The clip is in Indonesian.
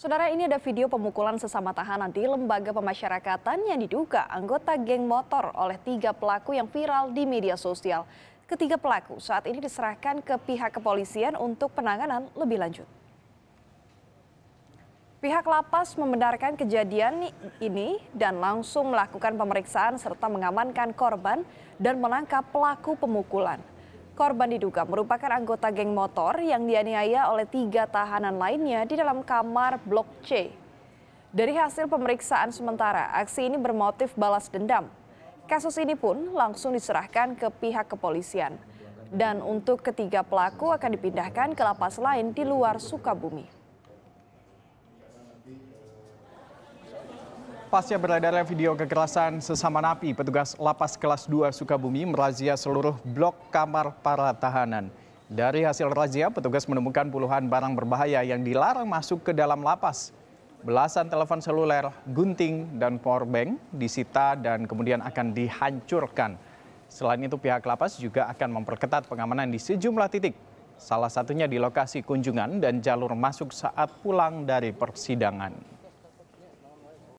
Saudara ini ada video pemukulan sesama tahanan di lembaga pemasyarakatan yang diduga anggota geng motor oleh tiga pelaku yang viral di media sosial. Ketiga pelaku saat ini diserahkan ke pihak kepolisian untuk penanganan lebih lanjut. Pihak lapas membenarkan kejadian ini dan langsung melakukan pemeriksaan serta mengamankan korban dan menangkap pelaku pemukulan. Korban diduga merupakan anggota geng motor yang dianiaya oleh tiga tahanan lainnya di dalam kamar Blok C. Dari hasil pemeriksaan sementara, aksi ini bermotif balas dendam. Kasus ini pun langsung diserahkan ke pihak kepolisian. Dan untuk ketiga pelaku akan dipindahkan ke lapas lain di luar Sukabumi. Pasca beredarnya video kekerasan sesama napi, petugas lapas kelas 2 Sukabumi merazia seluruh blok kamar para tahanan. Dari hasil razia, petugas menemukan puluhan barang berbahaya yang dilarang masuk ke dalam lapas. Belasan telepon seluler, gunting, dan powerbank disita dan kemudian akan dihancurkan. Selain itu pihak lapas juga akan memperketat pengamanan di sejumlah titik. Salah satunya di lokasi kunjungan dan jalur masuk saat pulang dari persidangan.